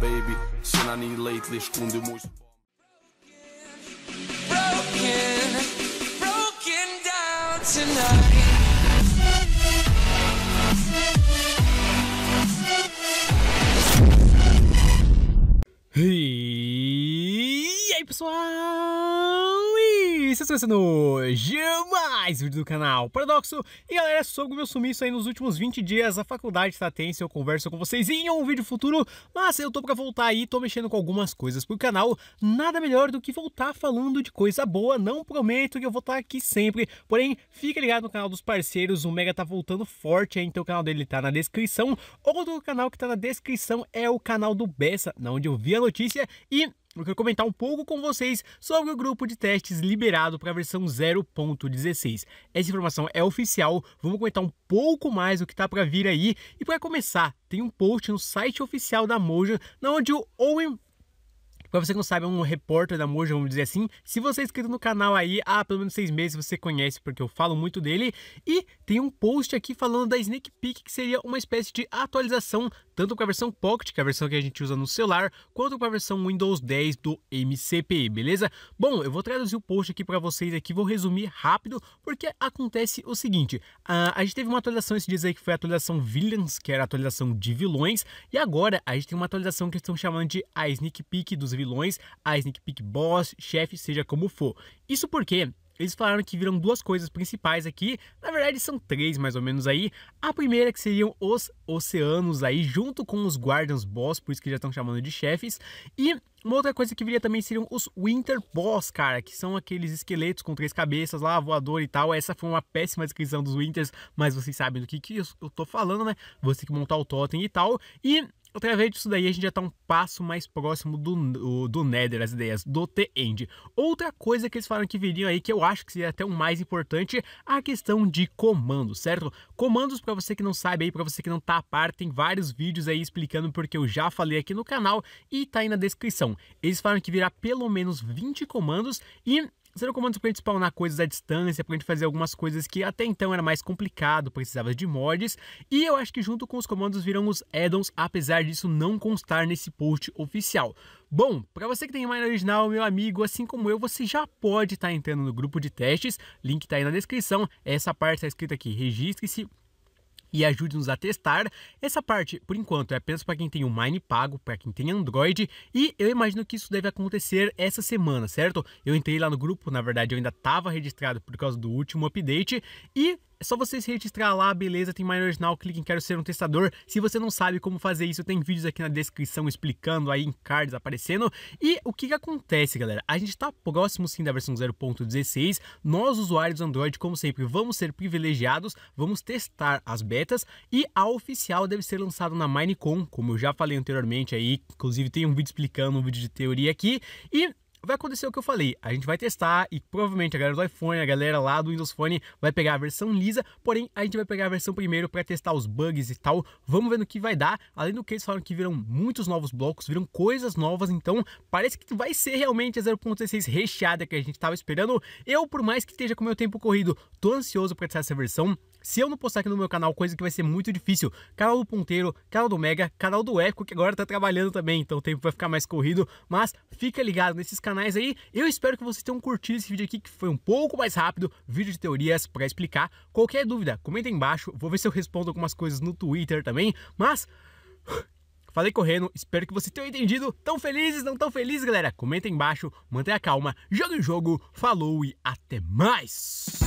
baby. Shit I lately, esconde muito. Broken, broken down tonight. E aí pessoal, e vocês conhecem é no Gilmão mais vídeo do canal Paradoxo. E galera, sobre o meu sumiço aí nos últimos 20 dias, a faculdade está tensa eu converso com vocês em um vídeo futuro, mas eu tô pra voltar aí, tô mexendo com algumas coisas pro canal, nada melhor do que voltar falando de coisa boa, não prometo que eu vou estar tá aqui sempre, porém, fica ligado no canal dos parceiros, o Mega tá voltando forte aí, então o canal dele tá na descrição, outro canal que tá na descrição é o canal do Bessa, onde eu vi a notícia e eu quero comentar um pouco com vocês sobre o grupo de testes liberado para a versão 0.16. Essa informação é oficial, vamos comentar um pouco mais o que está para vir aí. E para começar, tem um post no site oficial da Mojo, onde o Owen Agora, você que não sabe, é um repórter da Mojo, vamos dizer assim. Se você é inscrito no canal aí há pelo menos seis meses, você conhece, porque eu falo muito dele. E tem um post aqui falando da sneak Peek, que seria uma espécie de atualização, tanto com a versão Pocket, que é a versão que a gente usa no celular, quanto com a versão Windows 10 do MCP, beleza? Bom, eu vou traduzir o post aqui para vocês aqui, vou resumir rápido, porque acontece o seguinte, a, a gente teve uma atualização esses dias aí que foi a atualização Villains, que era a atualização de vilões, e agora a gente tem uma atualização que estão chamando de a Sneak Peek dos vilões vilões, a Sneak Peek Boss, chefe, seja como for. Isso porque eles falaram que viram duas coisas principais aqui, na verdade são três mais ou menos aí. A primeira que seriam os oceanos aí, junto com os Guardians Boss, por isso que já estão chamando de chefes. E uma outra coisa que viria também seriam os Winter Boss, cara, que são aqueles esqueletos com três cabeças lá, voador e tal. Essa foi uma péssima descrição dos Winters, mas vocês sabem do que, que eu tô falando, né? Você que montar o totem e tal. E Através disso daí a gente já está um passo mais próximo do, do Nether, as ideias do T-End. Outra coisa que eles falaram que viriam aí, que eu acho que seria até o mais importante, a questão de comandos, certo? Comandos, para você que não sabe aí, para você que não tá a par, tem vários vídeos aí explicando porque eu já falei aqui no canal e tá aí na descrição. Eles falaram que virá pelo menos 20 comandos e você no comando para gente spawnar coisas à distância, para gente fazer algumas coisas que até então era mais complicado, precisava de mods. E eu acho que junto com os comandos viram os addons, apesar disso não constar nesse post oficial. Bom, para você que tem Mine original, meu amigo, assim como eu, você já pode estar tá entrando no grupo de testes, link está aí na descrição, essa parte está escrita aqui, registre-se, e ajude-nos a testar. Essa parte, por enquanto, é apenas para quem tem o Mine pago, para quem tem Android, e eu imagino que isso deve acontecer essa semana, certo? Eu entrei lá no grupo, na verdade eu ainda estava registrado por causa do último update, e é só vocês registrar lá, beleza, tem maior original, clique em quero ser um testador. Se você não sabe como fazer isso, tem vídeos aqui na descrição explicando aí em cards aparecendo. E o que, que acontece, galera? A gente está próximo sim da versão 0.16. Nós, usuários Android, como sempre, vamos ser privilegiados, vamos testar as betas e a oficial deve ser lançada na Minecon, como eu já falei anteriormente aí, inclusive tem um vídeo explicando, um vídeo de teoria aqui. E vai acontecer o que eu falei. A gente vai testar e provavelmente a galera do iPhone, a galera lá do Windows Phone vai pegar a versão lisa, porém a gente vai pegar a versão primeiro para testar os bugs e tal. Vamos ver no que vai dar. Além do que eles falaram que viram muitos novos blocos, viram coisas novas, então parece que vai ser realmente a 0.16 recheada que a gente estava esperando. Eu, por mais que esteja com meu tempo corrido, tô ansioso para testar essa versão. Se eu não postar aqui no meu canal, coisa que vai ser muito difícil, canal do Ponteiro, canal do Mega, canal do Eco, que agora tá trabalhando também, então o tempo vai ficar mais corrido, mas fica ligado nesses canais aí. Eu espero que vocês tenham curtido esse vídeo aqui, que foi um pouco mais rápido, vídeo de teorias para explicar. Qualquer dúvida, comenta aí embaixo, vou ver se eu respondo algumas coisas no Twitter também, mas... Falei correndo, espero que você tenha entendido. Tão felizes, não tão felizes, galera? Comenta embaixo, mantenha a calma, joga o jogo, falou e até mais!